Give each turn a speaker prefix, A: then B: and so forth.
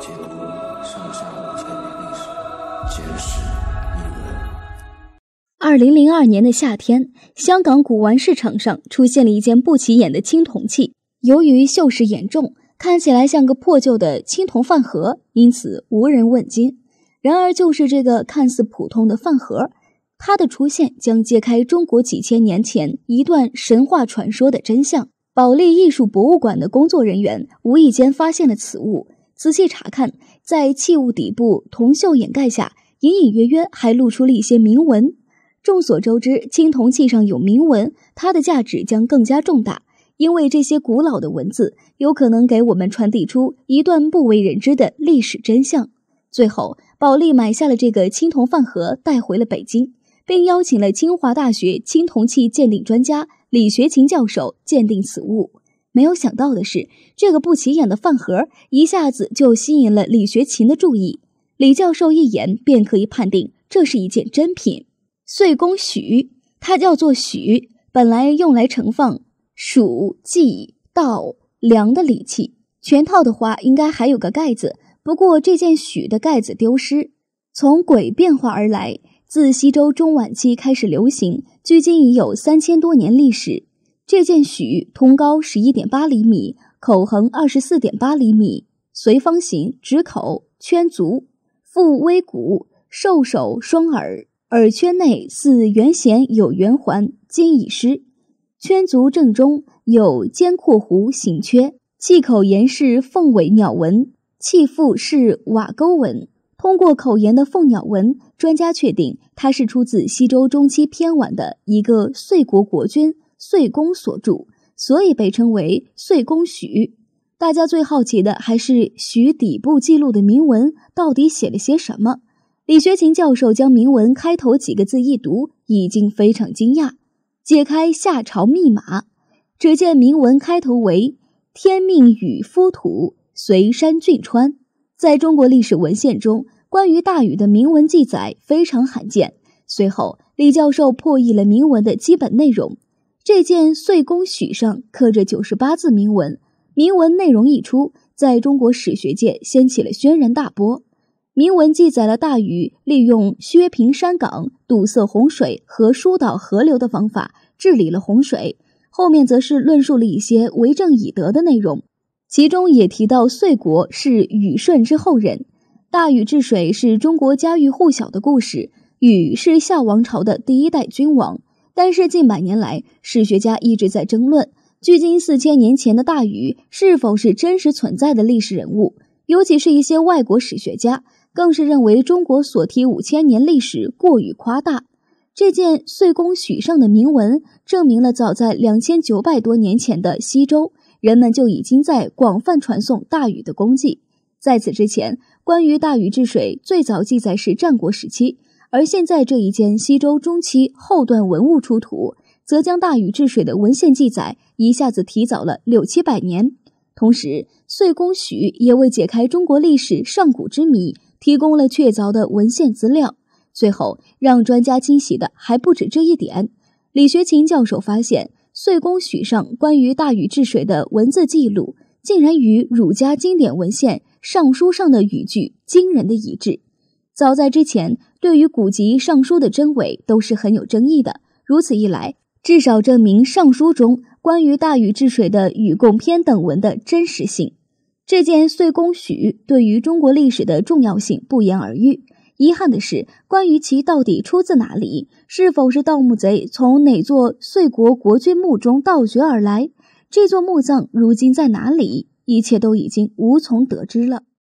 A: 解读上下五千年历史，皆是。一文。二零零二年的夏天，香港古玩市场上出现了一件不起眼的青铜器，由于锈蚀严重，看起来像个破旧的青铜饭盒，因此无人问津。然而，就是这个看似普通的饭盒，它的出现将揭开中国几千年前一段神话传说的真相。保利艺术博物馆的工作人员无意间发现了此物。仔细查看，在器物底部铜锈掩盖下，隐隐约约还露出了一些铭文。众所周知，青铜器上有铭文，它的价值将更加重大，因为这些古老的文字有可能给我们传递出一段不为人知的历史真相。最后，保利买下了这个青铜饭盒，带回了北京，并邀请了清华大学青铜器鉴定专家李学勤教授鉴定此物。没有想到的是，这个不起眼的饭盒一下子就吸引了李学勤的注意。李教授一眼便可以判定，这是一件真品。岁宫许，它叫做许，本来用来盛放黍、稷、稻、粮的礼器。全套的话，应该还有个盖子。不过这件许的盖子丢失。从鬼变化而来，自西周中晚期开始流行，距今已有三千多年历史。这件许通高十一点八厘米，口横二十四点八厘米，随方形，直口，圈足，腹微鼓，兽首双耳，耳圈内似圆弦有圆环，今已失。圈足正中有尖阔弧形缺，器口沿是凤尾鸟纹，器腹是瓦沟纹。通过口沿的凤鸟纹，专家确定它是出自西周中期偏晚的一个遂国国君。岁公所著，所以被称为岁公许。大家最好奇的还是许底部记录的铭文到底写了些什么。李学勤教授将铭文开头几个字一读，已经非常惊讶。解开夏朝密码，只见铭文开头为“天命与夫土随山峻川”。在中国历史文献中，关于大禹的铭文记载非常罕见。随后，李教授破译了铭文的基本内容。这件岁宫许上刻着九十八字铭文，铭文内容一出，在中国史学界掀起了轩然大波。铭文记载了大禹利用削平山岗、堵塞洪水和疏导河流的方法治理了洪水，后面则是论述了一些为政以德的内容，其中也提到岁国是禹舜之后人。大禹治水是中国家喻户晓的故事，禹是夏王朝的第一代君王。但是近百年来，史学家一直在争论，距今四千年前的大禹是否是真实存在的历史人物。尤其是一些外国史学家，更是认为中国所提五千年历史过于夸大。这件岁公许上的铭文，证明了早在两千九百多年前的西周，人们就已经在广泛传颂大禹的功绩。在此之前，关于大禹治水最早记载是战国时期。而现在这一件西周中期后段文物出土，则将大禹治水的文献记载一下子提早了六七百年。同时，岁公许也为解开中国历史上古之谜提供了确凿的文献资料。最后，让专家惊喜的还不止这一点。李学勤教授发现，岁公许上关于大禹治水的文字记录，竟然与儒家经典文献《尚书》上的语句惊人的一致。早在之前，对于古籍《尚书》的真伪都是很有争议的。如此一来，至少证明《尚书》中关于大禹治水的《禹贡篇》等文的真实性。这件《岁公许》对于中国历史的重要性不言而喻。遗憾的是，关于其到底出自哪里，是否是盗墓贼从哪座岁国国君墓中盗掘而来，这座墓葬如今在哪里，一切都已经无从得知了。